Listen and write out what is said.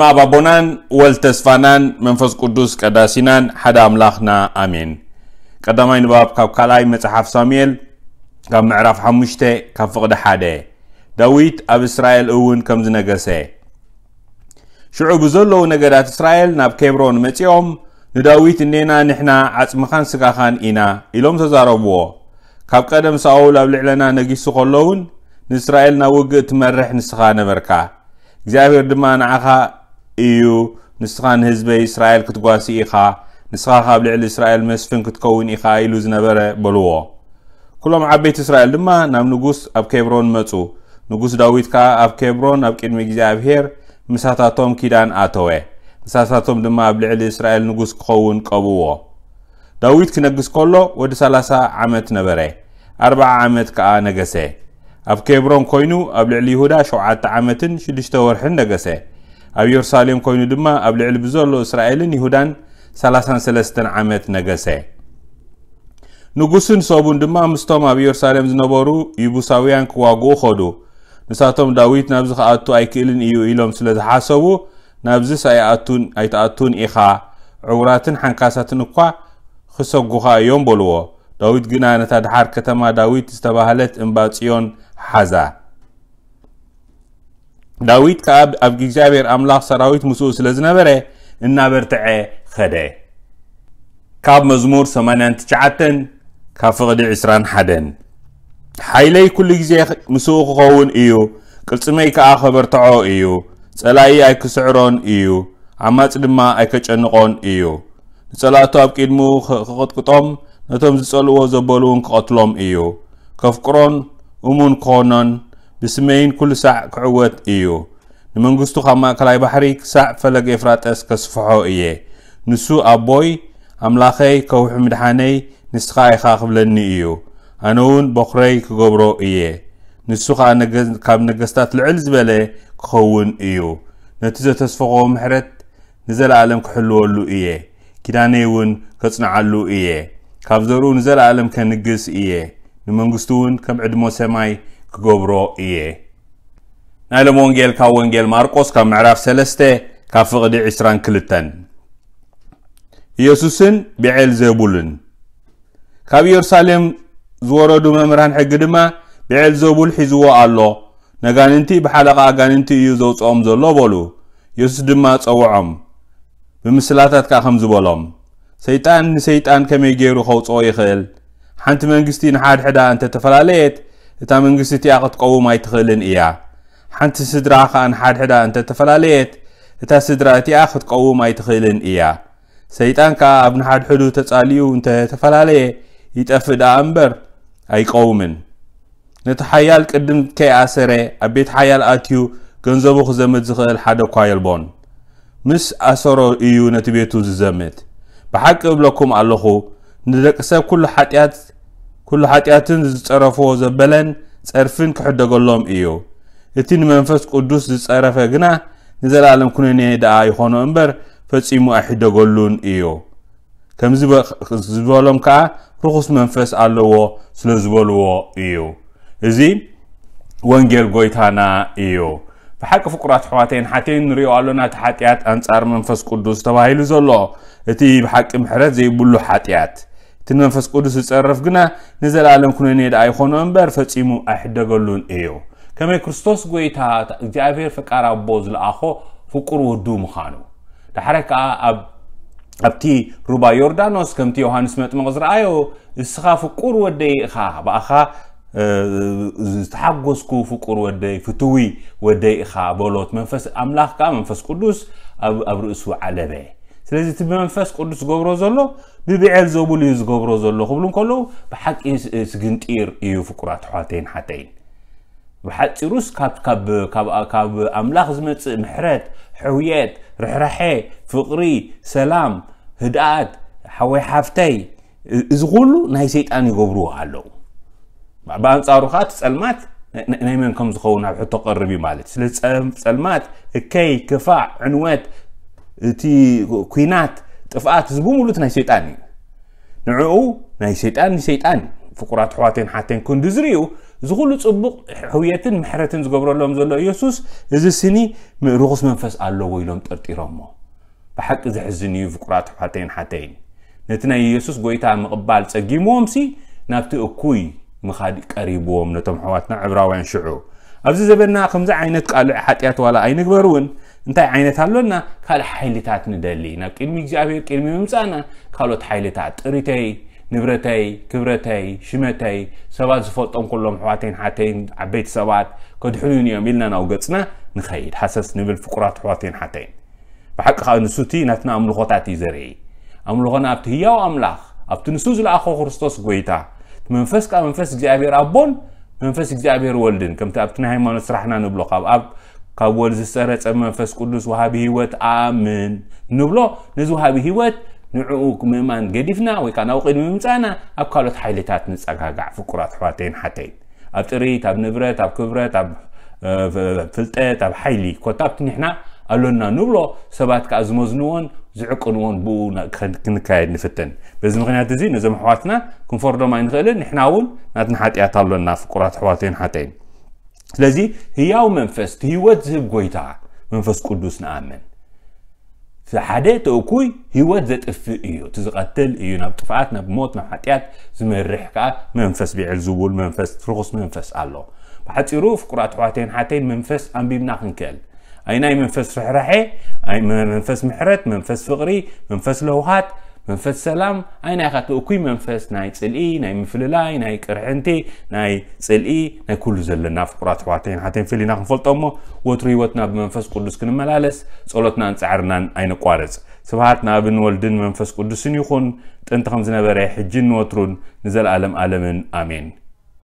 ኣባቦናን ወል ተስፋናን መንፈስ ቅዱስ ቀዳሲናን ሓደ ኣምላኽና ኣሜን ቀዳማይ ንባብ ካብ ካልኣይ መፅሓፍ ሳሙኤል ካብ ምዕራፍ 5 ካብ ፍቕዲ ሓደ ዳዊት ኣብ እስራኤል እውን ከም ዝነገሰ ሽዑ ብዘለዉ ነገዳት እስራኤል ናብ ኬብሮን መፂኦም ንዳዊት እኔና ንሕና ዓፅምኻን ስጋኻን ኢና ኢሎም ተዛረብዎ ካብ ቀደም ሳኦል ኣብ ልዕለና ነጊሱ እውን ንእስራኤል ናብ ውግእ ትመርሕ ንስኻ ነበርካ እግዚኣብሔር ድማ ንዓኻ እዩ ንስኻ ንህዝበይ እስራኤል ክትጓሲ ኢኻ ንስኻ ካብ ልዕሊ እስራኤል መስፍን ክትከውን ኢኻ ኢሉ ዝነበረ በልዎ ኩሎም ዓበይቲ እስራኤል ድማ ናብ ንጉስ ኣብ ኬብሮን መፁ ንጉስ ዳዊት ከዓ ኣብ ኬብሮን ኣብ ቅድሚ እግዚኣብሄር ምሳታቶም ኪዳን ኣተወ ምሳታቶም ድማ ኣብ ልዕሊ እስራኤል ንጉስ ክኸውን ቀብዎ ዳዊት ክነግስ ከሎ ወዲ 30 ዓመት ነበረ 40 ዓመት ከዓ ነገሰ ኣብ ኬብሮን ኮይኑ ኣብ ልዕሊ ይሁዳ 7 ዓመትን 6 ወርሕን ነገሰ ኣብ የሩሳሌም ኮይኑ ድማ ኣብ ልዕሊ ብዘሎ እስራኤልን ይሁዳን 33 ዓመት ነገሰ ንጉስን ሰቡን ድማ ምስቶም ኣብ ኢየሩሳሌም ዝነበሩ ይቡሳውያን ክዋግኡ ኸዱ ንሳቶም ዳዊት ናብዚ ከኣቱ ኣይክእልን እዩ ኢሎም ስለ ዝሓሰቡ ናብዚስ ኣይተኣቱን ኢኻ ዕውራትን ሓንካሳትን እኳ ክሰጉኻ እዮም በልዎ ዳዊት ግና ነታ ድሓር ከተማ ዳዊት ዝተባህለት እምባ ጽዮን ሓዛ ዳዊት ከዓ ኣብ እግዚኣብሔር ኣምላኽ ሰራዊት ምስኡ ስለ ዝነበረ እናበርትዐ ኸደ ካብ መዝሙር 89 ካብ ፍቕዲ 21 ሓይለይ ኩሉ ግዜ ምስኡ ክኸውን እዩ ቅልፅመይ ከዓ ኸበርትዖ እዩ ጸላኢ ኣይክስዕሮን እዩ ኣማፅ ድማ ኣይከጨንቖን እዩ ንጸላእቱ ኣብ ቂድሚኡ ክቕጥቅጦም ነቶም ዝጸልእዎ ዘበሉ እውን ክቐትሎም እዩ ከፍቅሮን እሙን ክኾኖን ብስመይን ኩሉ ሳዕ ክዕወት እዩ ንመንግስቱ ካብ ማእከላይ ባሕሪ ክሳዕ ፈለገ ኤፍራጠስ ከስፍሖ እየ ንሱ ኣቦይ ኣምላኸይ ከውሒ ምድሓነይ ንስኻ ኢኻ ክብለኒ እዩ ኣነ እውን በኩረይ ክገብሮ እየ ንሱ ከዓ ካብ ነገስታት ልዕል ዝበለ ክኸውን እዩ ነቲ ዘተስፈኾ ምሕረት ንዘለኣለም ክሕልወሉ እየ ኪዳነይ እውን ከጽንዓሉ እየ ካብ ዘርኡ ንዘለኣለም ከንግስ እየ ንመንግስቱ እውን ከም ዕድሞ ሰማይ ክገብሮ እየ ናይ ሎም ወንጌል ካብ ወንጌል ማርቆስ ካብ ምዕራፍ 3 ለስተ ካብ ፍቕዲ 22 ኢየሱስን ብዔል ዘቡልን ካብ ኢየሩሳሌም ዝወረዱ መምህራን ሕጊ ድማ ብዔል ዘቡል ሒዝዎ ኣሎ ነጋንንቲ ብሓለቓ ኣጋንንቲ እዩ ዘውፅኦም ዘሎ በሉ የሱስ ድማ ፀውዖም ብምስላታት ከዓ ከም ዝበሎም ሰይጣን ንሰይጣን ከመይ ገይሩ ኸውፅኦ ይኽእል ሓንቲ መንግስቲ ንሓድሕዳ እንተተፈላለየት እታ መንግስቲ እቲኣ ክትቀውም ኣይትኽእልን እያ ሓንቲ ስድራ ከዓ ንሓድሕዳ እንተተፈላለየት እታ ስድራ እቲኣ ክትቀውም ኣይትኽእልን እያ ሰይጣን ከዓ ኣብ ንሓድሕዱ ተጻልዩ እንተተፈላለየ ይጠፍእ ደኣ እምበር ኣይቀውምን ነቲ ሓያል ቅድም ከይኣሰረ ኣብ ቤት ሓያል ኣትዩ ገንዘቡ ክዘምት ዝኽእል ሓደ እኳ የልቦን ምስ ኣሰሮ እዩ ነቲ ቤቱ ዝዘምት ብሓቂ እብለኩም ኣለኹ ንደቂ ሰብ ኩሉ ሓጢኣት ኩሉ ሓጢኣትን ዝፀረፍዎ ዘበለን ፀርፍን ክሕደገሎም እዩ እቲ ንመንፈስ ቅዱስ ዝፀረፈ ግና ንዘለኣለም ኩነኔ ደኣ ይኾኖ እምበር ፈፂሙ ኣይሕደገሉን እዩ ከምዚ ዝበሎም ከዓ ርኩስ መንፈስ ኣለዎ ስለ ዝበልዎ እዩ እዚ ወንጌል ጎይታና እዩ ብሓቂ ፍቁራት ኣሕዋተይን ሓተይን ንሪኦ ኣሎና እቲ ሓጢኣት ኣንጻር መንፈስ ቅዱስ ተባሂሉ ዘሎ እቲ ብሓቂ ምሕረት ዘይብሉ ሓጢኣት تنفس قدس تصرف جنا نزل عالم كنون يد اي خونو انبر فصيمو احد غلون ايو كما كريستوس غويتا اغزابير فقارا بوز لاخو فقر ودو مخانو تحرك اب ابتي روبا يوردانوس كمتي يوحنس مات مغزر ايو اسخا فقر ودي اخا باخا تحقسكو فقر ودي فتوي ودي اخا بولوت منفس املاخ كا منفس قدس ابرسو علبه سلازي تبي منفاس قدس قبر زلو ببعل زوبل يزقبر زلو خبلون كلو بحق سجنتير إيو فكرات حاتين حاتين بحق روس كاب كاب كاب كاب أملاخ زمت محرات حويات رحرحة فقري سلام هدات حوي حفتي زغلو نايسيت أني قبرو علو بعد صاروخات سلمات نايمين كم زخون على حتى قربي مالت سلمات كي كفاع عنوات تي كينات تفقات زبوملوت ناي شيطاني نعو ناي شيطان ناي شيطان فقرات حواتين حاتين كون دزريو زغولو تصبق حويتين محرتين زغبرو لهم زلو يسوس إذا سني رغس منفس الله ويلوم ترتيرامو بحق إذا حزني فقرات حواتين حاتين نتنا يسوس قويتا مقبال تسجيموهم سي نابتو أكوي مخادي قريبوهم نتم حواتنا عبراوين شعو ابزي زبرنا خمزة عينت قالو حاطيات ولا اي نغبرون انت عينت هالونا قال حيلتات ندلي نا كلمي اغزابير كلمي ممصانا قالو تحيلتات طريتي نبرتي كبرتي شمتي سبات زفوتهم كلهم حواتين حاتين عبيت سبات كد حنون يوم يلنا ناو نخيل حساس نبل فقرات حواتين حاتين بحق خال نسوتي نتنا أملغوتاتي زرعي أملغونا أبتهيو أملاخ أبتنسوز الأخو خرستوس قويتا منفس كا جابير أبون منفس اغزابير ولدن كمتا ابتنا هيمانو سرحنا نبلو قاب اب قاب ولز سرت منفس قدوس وهابي هيوت امن نبلو نزو هابي هيوت نعوك ميمان قدفنا ويكان اوقين ممتانا اب قالت حيلتات نسأقاقع فقرات حواتين حتين اب تريت اب نبرت اب كبرت اب فلتت اب حيلي كوتابت نحنا قالونا نبلو سبات كازموزنون ዝዕቅንዎን ብኡ ክንካየድ ንፍትን በዚ ምክንያት እዚ ነዞም ኣሕዋትና ክንፈርዶም ኣይንኽእልን ንሕና እውን ናትና ሓጢኣት ኣሎና ፍቁራት ኣሕዋትን ሓተይን ስለዚ ህያው መንፈስ ትሂወት ዝህብ ጎይታ መንፈስ ቅዱስ ንኣምን ሓደ ተእኩይ ሂወት ዘጥፍእ እዩ እቲ ዝቐትል እዩ ናብ ጥፍኣት ናብ ሞት ናብ ሓጢኣት ዝመርሕ ከዓ መንፈስ ቢዕል ዝብል መንፈስ ርኩስ መንፈስ ኣሎ ብሓፂሩ ፍቁራት ኣሕዋተይን ሓተይን መንፈስ ኣንቢብና ክንክእል ኣይናይ መንፈስ ርሕራሐ اي منفس محرت منفس فقري منفس لوهات منفس سلام اي ناي خاطو كوي منفس ناي صلي ناي مفللاي ناي قرحنتي ناي صلي ناي كل زلنا فقرات واتين حتين فيلينا خنفلطمو وتري وتنا بمنفس قدس كنملالس صلوتنا نصعرنا اي نقوارص سبحاتنا ابن ولدن منفس قدس يخون طنت خمس نبره حجن وترون نزل عالم عالمين امين